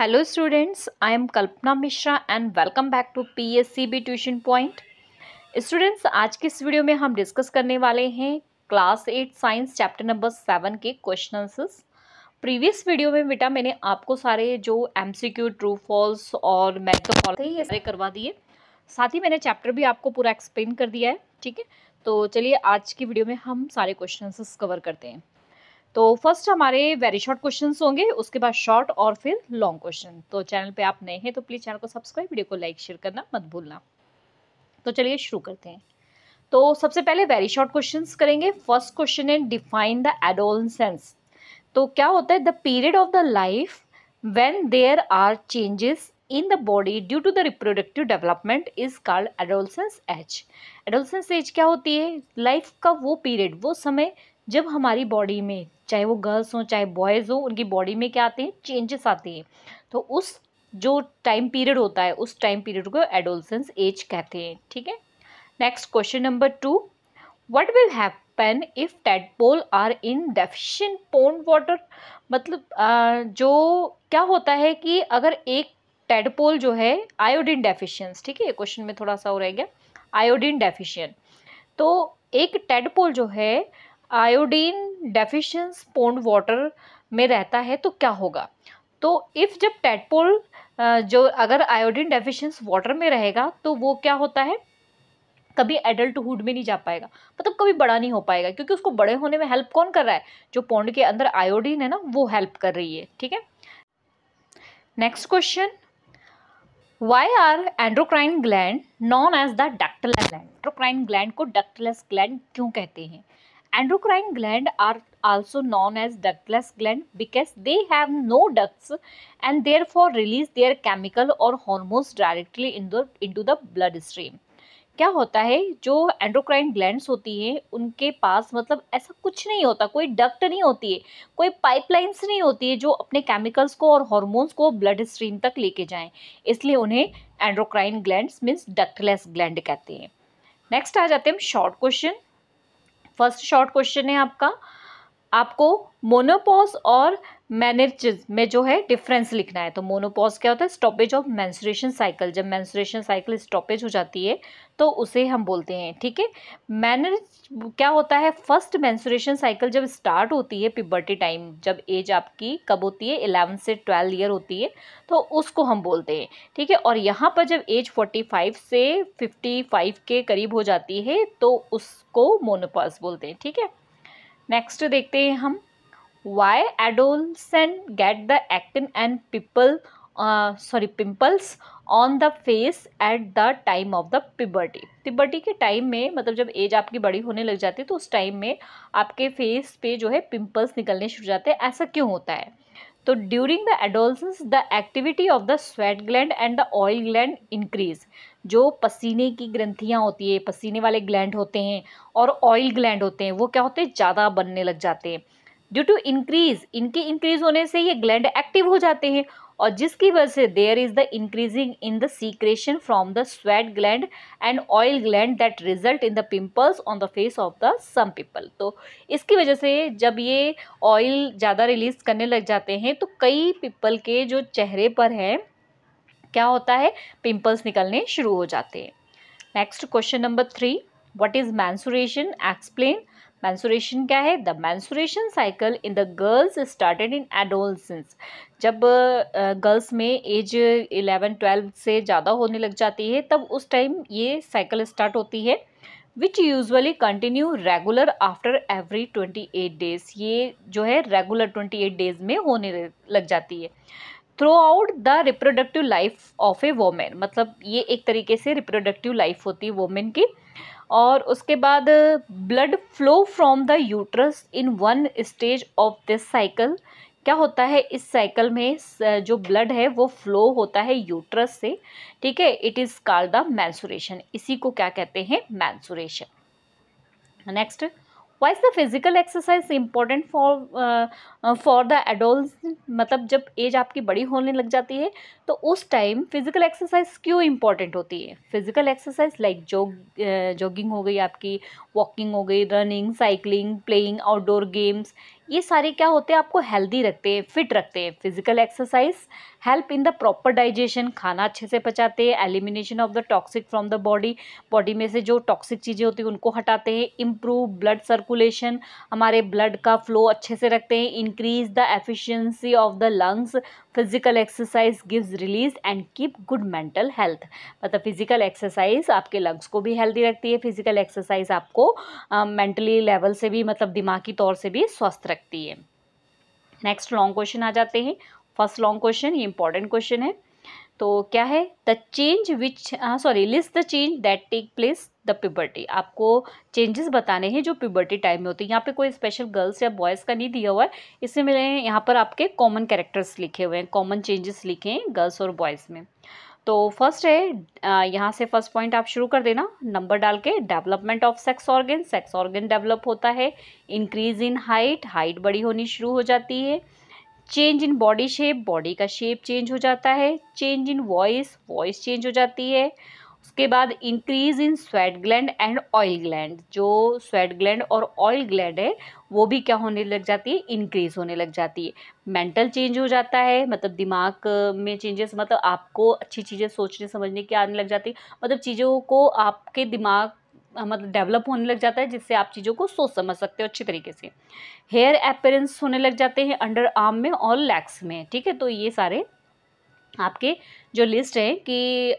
M Kalpana Mishra and welcome back to P S C B tuition point students आज के इस video में हम डिस्कस करने वाले हैं class eight science chapter number seven के क्वेश्चन आंसर्स प्रीवियस वीडियो में बेटा मैंने आपको सारे जो M C Q true false और मैथोफॉल थे ये सारे करवा दिए साथ ही मैंने चैप्टर भी आपको पूरा एक्सप्लेन कर दिया है ठीक है तो चलिए आज की वीडियो में हम सारे क्वेश्चन आंसर्स कवर करते हैं तो फर्स्ट हमारे वेरी शॉर्ट क्वेश्चन होंगे उसके बाद शॉर्ट और फिर लॉन्ग क्वेश्चन तो चैनल पे आप नए हैं तो प्लीज़ चैनल को सब्सक्राइब वीडियो को लाइक शेयर करना मत भूलना तो चलिए शुरू करते हैं तो सबसे पहले वेरी शॉर्ट क्वेश्चन करेंगे फर्स्ट क्वेश्चन है डिफाइन द एडोलसेंस तो क्या होता है the period of the life when there are changes in the body due to the reproductive development is called adolescence age adolescence age क्या होती है life का वो पीरियड वो समय जब हमारी बॉडी में चाहे वो गर्ल्स हों चाहे बॉयज़ हों उनकी बॉडी में क्या आते हैं चेंजेस आते हैं तो उस जो टाइम पीरियड होता है उस टाइम पीरियड को एडोलसेंस एज कहते हैं ठीक है next question number two what will happen if tadpole are in deficient pond water मतलब आ, जो क्या होता है कि अगर एक टेडपोल जो है आयोडीन डेफिशियंस ठीक है क्वेश्चन में थोड़ा सा हो रह गया आयोडीन डेफिशिएंट तो एक टेडपोल जो है आयोडीन डेफिशंस पोन्ड वाटर में रहता है तो क्या होगा तो इफ़ जब टेटपोल जो अगर आयोडीन डेफिशंस वाटर में रहेगा तो वो क्या होता है कभी एडल्टहुड में नहीं जा पाएगा मतलब कभी बड़ा नहीं हो पाएगा क्योंकि उसको बड़े होने में हेल्प कौन कर रहा है जो पौंड के अंदर आयोडीन है ना वो हेल्प कर रही है ठीक है next question why are endocrine gland known as the ductless gland endocrine gland को डक्टलेस ग्लैंड क्यों कहते हैं Endocrine gland are also known as ductless gland because they have no ducts and therefore release their chemical or hormones directly in the, into the stream क्या होता है जो endocrine glands होती हैं उनके पास मतलब ऐसा कुछ नहीं होता कोई डक्ट नहीं होती है कोई पाइपलाइंस नहीं होती है जो अपने केमिकल्स को और हॉर्मोन्स को ब्लड स्ट्रीम तक लेके जाएं इसलिए उन्हें endocrine glands means ductless gland कहते हैं नेक्स्ट आ जाते हैं हम short question first short question है आपका आपको मोनोपॉज और मैनरचज में जो है डिफरेंस लिखना है तो मोनोपॉज क्या होता है स्टॉपेज ऑफ मैंसुरेशन साइकिल जब मैंसुरेशन साइकिल स्टॉपेज हो जाती है तो उसे हम बोलते हैं ठीक है मैनर्ज क्या होता है फर्स्ट मैंसुरेशन साइकिल जब स्टार्ट होती है पिबर्टी टाइम जब एज आपकी कब होती है एलेवन से ट्वेल्व ईयर होती है तो उसको हम बोलते हैं ठीक है और यहाँ पर जब एज फोर्टी फाइव से फिफ्टी फाइव के करीब हो जाती है तो उसको मोनोपॉज बोलते हैं ठीक है नेक्स्ट देखते हैं हम why adolescent get the acne and people uh, sorry pimples on the face at the time of the puberty puberty के टाइम में मतलब जब एज आपकी बड़ी होने लग जाती है तो उस टाइम में आपके फेस पे जो है पिम्पल्स निकलने शुरू जाते हैं ऐसा क्यों होता है तो during the adolescence the activity of the sweat gland and the oil gland increase जो पसीने की ग्रंथियाँ होती है पसीने वाले ग्लैंड होते हैं और ऑयल ग्लैंड होते हैं वो क्या होते हैं ज़्यादा बनने लग जाते हैं ड्यू टू इंक्रीज इनके इंक्रीज होने से ये ग्लैंड एक्टिव हो जाते हैं और जिसकी वजह से there is the increasing in the secretion from the sweat gland and oil gland that result in the pimples on the face of the some people तो इसकी वजह से जब ये ऑयल ज़्यादा रिलीज करने लग जाते हैं तो कई पीपल के जो चेहरे पर हैं क्या होता है पिम्पल्स निकलने शुरू हो जाते हैं next question number three what is menstruation explain menstruation क्या है the menstruation cycle in the girls started in adolescence जब गर्ल्स में एज इलेवन ट्वेल्व से ज़्यादा होने लग जाती है तब उस टाइम ये साइकिल स्टार्ट होती है which usually continue regular after every twenty eight days ये जो है रेगुलर ट्वेंटी एट डेज में होने लग जाती है throughout the reproductive life of a women मतलब ये एक तरीके से रिप्रोडक्टिव लाइफ होती है वोमेन की और उसके बाद blood flow from the uterus in one stage of this cycle क्या होता है इस साइकिल में जो ब्लड है वो फ्लो होता है यूट्रस से ठीक है it is called the menstruation इसी को क्या कहते हैं menstruation next why is the physical exercise important for for the adult मतलब जब एज आपकी बड़ी होने लग जाती है तो उस टाइम फिज़िकल एक्सरसाइज क्यों इम्पॉर्टेंट होती है physical exercise like jog jogging हो गई आपकी वॉकिंग हो गई running cycling playing outdoor games ये सारे क्या होते हैं आपको हेल्दी रखते हैं फिट रखते हैं physical exercise help in the proper digestion खाना अच्छे से पचाते हैं elimination of the toxic from the body body में से जो टॉक्सिक चीज़ें होती हैं उनको हटाते हैं इम्प्रूव ब्लड सर्कुलेशन हमारे ब्लड का फ्लो अच्छे से रखते हैं increase the efficiency of the lungs physical exercise gives release and keep good mental health मतलब फिजिकल एक्सरसाइज आपके लंग्स को भी हेल्दी रखती है फिजिकल एक्सरसाइज आपको मेंटली uh, लेवल से भी मतलब दिमागी तौर से भी स्वस्थ रखती है नेक्स्ट लॉन्ग क्वेश्चन आ जाते हैं फर्स्ट लॉन्ग क्वेश्चन ये इंपॉर्टेंट क्वेश्चन है तो क्या है the change which sorry list the change that take place the puberty आपको चेंजेस बताने हैं जो प्यूबर्टी टाइम में होती है यहाँ पे कोई स्पेशल गर्ल्स या बॉयज़ का नहीं दिया हुआ है इससे मेरे यहाँ पर आपके कॉमन कैरेक्टर्स लिखे हुए हैं कॉमन चेंजेस लिखे हैं गर्ल्स और बॉयज़ में तो फर्स्ट है यहाँ से फर्स्ट पॉइंट आप शुरू कर देना नंबर डाल के development of sex organ sex organ develop होता है इंक्रीज इन हाइट हाइट बड़ी होनी शुरू हो जाती है change in body shape body का शेप चेंज हो जाता है change in voice voice change हो जाती है उसके बाद increase in sweat gland and oil gland जो स्वेट ग्लैंड और ऑयल ग्लैंड है वो भी क्या होने लग जाती है इंक्रीज होने लग जाती है मेंटल चेंज हो जाता है मतलब दिमाग में चेंजेस मतलब आपको अच्छी चीज़ें सोचने समझने की आने लग जाती है मतलब चीज़ों को आपके दिमाग मतलब डेवलप होने लग जाता है जिससे आप चीज़ों को सोच समझ सकते हो अच्छी तरीके से हेयर अपेयरेंस होने लग जाते हैं अंडर आर्म में और लेग्स में ठीक है तो ये सारे आपके जो लिस्ट है कि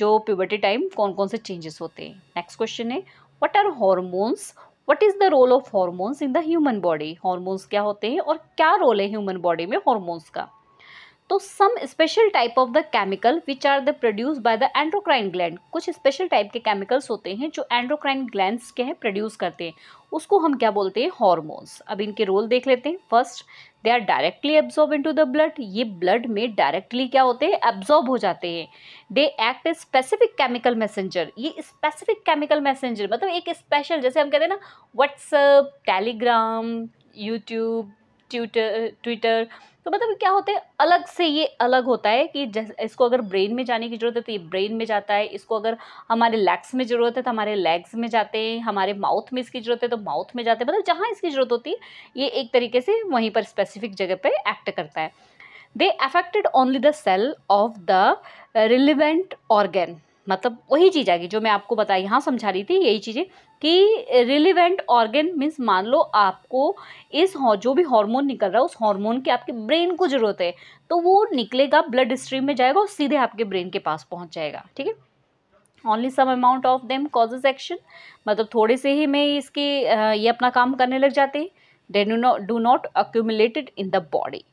जो प्यूबर्टी टाइम कौन कौन से चेंजेस होते हैं नेक्स्ट क्वेश्चन है what are hormones what is the role of hormones in the human body hormones क्या होते हैं और क्या रोल है ह्यूमन बॉडी में हॉर्मोन्स का तो some special type of the chemical which are the produce by the endocrine gland कुछ स्पेशल टाइप के केमिकल्स होते हैं जो एंड्रोक्राइन ग्लैंड्स के हैं प्रोड्यूस करते हैं उसको हम क्या बोलते हैं हॉर्मोन्स अब इनके रोल देख लेते हैं first they are directly absorb in to the blood ये ब्लड में डायरेक्टली क्या होते हैं एब्जॉर्ब हो जाते हैं they act a specific chemical messenger ये स्पेसिफिक केमिकल मैसेंजर मतलब एक स्पेशल जैसे हम कहते हैं ना WhatsApp Telegram YouTube Twitter Twitter तो मतलब क्या होते हैं अलग से ये अलग होता है कि इसको अगर ब्रेन में जाने की ज़रूरत है तो ये ब्रेन में जाता है इसको अगर हमारे लेग्स में ज़रूरत है तो हमारे लेग्स में जाते हैं हमारे माउथ में इसकी ज़रूरत है तो माउथ में जाते हैं मतलब जहाँ इसकी ज़रूरत होती है ये एक तरीके से वहीं पर स्पेसिफिक जगह पर एक्ट करता है they affected only the cell of the relevant organ मतलब वही चीज़ आएगी जो मैं आपको बता यहाँ समझा रही थी यही चीज़ें कि रिलीवेंट ऑर्गेन मीन्स मान लो आपको इस जो भी हार्मोन निकल रहा है उस हार्मोन की आपके ब्रेन को ज़रूरत है तो वो निकलेगा ब्लड स्ट्रीम में जाएगा और सीधे आपके ब्रेन के पास पहुँच जाएगा ठीक है only some amount of them causes action मतलब थोड़े से ही में इसके ये अपना काम करने लग जाते हैं they do not accumulated in the body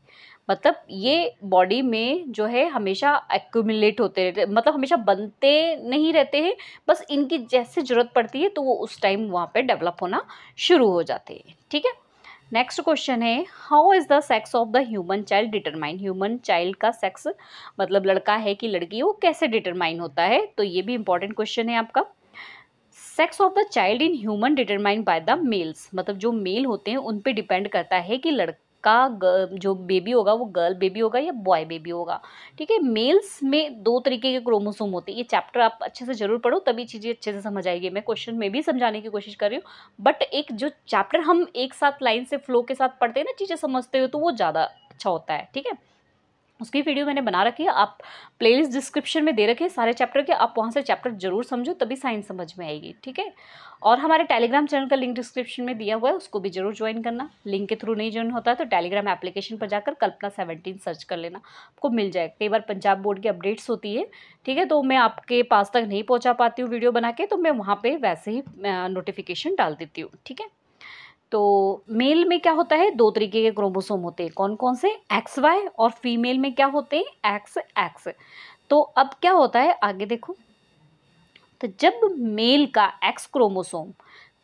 मतलब ये बॉडी में जो है हमेशा एक्यूमुलेट होते रहते मतलब हमेशा बनते नहीं रहते हैं बस इनकी जैसे ज़रूरत पड़ती है तो वो उस टाइम वहाँ पे डेवलप होना शुरू हो जाते हैं ठीक है नेक्स्ट क्वेश्चन है how is the sex of the human child determine human child का सेक्स मतलब लड़का है कि लड़की वो कैसे डिटरमाइन होता है तो ये भी इंपॉर्टेंट क्वेश्चन है आपका sex of the child in human determine by the males मतलब जो मेल होते हैं उन पे डिपेंड करता है कि लड़का का जो बेबी होगा वो गर्ल बेबी होगा या बॉय बेबी होगा ठीक है मेल्स में दो तरीके के क्रोमोसोम होते हैं ये चैप्टर आप अच्छे से जरूर पढ़ो तभी चीज़ें अच्छे से समझ आएगी मैं क्वेश्चन में भी समझाने की कोशिश कर रही हूँ बट एक जो चैप्टर हम एक साथ लाइन से फ्लो के साथ पढ़ते हैं ना चीज़ें समझते हो तो वो ज़्यादा अच्छा होता है ठीक है उसकी वीडियो मैंने बना रखी है आप प्लेलिस्ट डिस्क्रिप्शन में दे रखे सारे चैप्टर के आप वहाँ से चैप्टर जरूर समझो तभी साइंस समझ में आएगी ठीक है और हमारे टेलीग्राम चैनल का लिंक डिस्क्रिप्शन में दिया हुआ है उसको भी जरूर ज्वाइन करना लिंक के थ्रू नहीं ज्वाइन होता है तो टेलीग्राम एप्लीकेशन पर जाकर कल्पना सेवनटीन सर्च कर लेना आपको मिल जाएगा कई बार पंजाब बोर्ड की अपडेट्स होती है ठीक है तो मैं आपके पास तक नहीं पहुँचा पाती हूँ वीडियो बना के तो मैं वहाँ पर वैसे ही नोटिफिकेशन डाल देती हूँ ठीक है तो मेल में क्या होता है दो तरीके के क्रोमोसोम होते हैं कौन कौन से एक्स वाई और फीमेल में क्या होते हैं एक्स एक्स तो अब क्या होता है आगे देखो तो जब मेल का एक्स क्रोमोसोम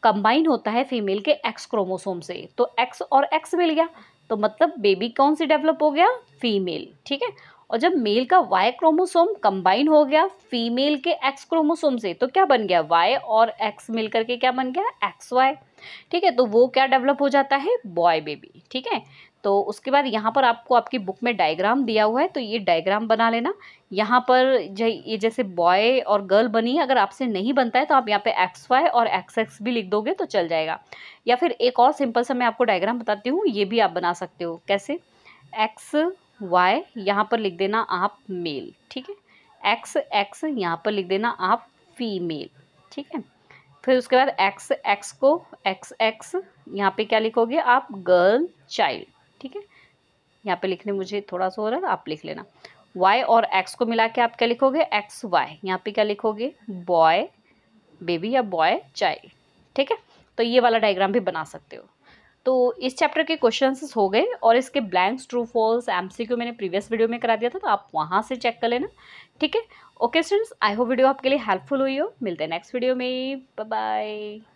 कंबाइन होता है फीमेल के एक्स क्रोमोसोम से तो एक्स और एक्स मिल गया तो मतलब बेबी कौन सी डेवलप हो गया फीमेल ठीक है और जब मेल का वाई क्रोमोसोम कंबाइन हो गया फीमेल के एक्स क्रोमोसोम से तो क्या बन गया वाई और एक्स मिलकर के क्या बन गया एक्स वाई ठीक है तो वो क्या डेवलप हो जाता है बॉय बेबी ठीक है तो उसके बाद यहाँ पर आपको आपकी बुक में डायग्राम दिया हुआ है तो ये डायग्राम बना लेना यहाँ पर जो ये जैसे बॉय और गर्ल बनी है अगर आपसे नहीं बनता है तो आप यहाँ पे एक्स वाई और एक्स एक्स भी लिख दोगे तो चल जाएगा या फिर एक और सिंपल सा मैं आपको डायग्राम बताती हूँ ये भी आप बना सकते हो कैसे एक्स वाई यहाँ पर लिख देना आप मेल ठीक है एक्स एक्स यहाँ पर लिख देना आप फीमेल ठीक है फिर उसके बाद एक्स एक्स को एक्स एक्स यहाँ पे क्या लिखोगे आप गर्ल चाइल्ड ठीक है यहाँ पे लिखने मुझे थोड़ा सा हो रहा है आप लिख लेना वाई और एक्स को मिला के आप क्या लिखोगे एक्स वाई यहाँ पे क्या लिखोगे बॉय बेबी या बॉय चाइल्ड ठीक है तो ये वाला डायग्राम भी बना सकते हो तो इस चैप्टर के क्वेश्चन हो गए और इसके ब्लैंक्स ट्रू फॉल्स एमसीक्यू मैंने प्रीवियस वीडियो में करा दिया था तो आप वहाँ से चेक कर लेना ठीक है okay students I hope video आपके लिए हेल्पफुल हुई हो मिलते हैं नेक्स्ट वीडियो में बाय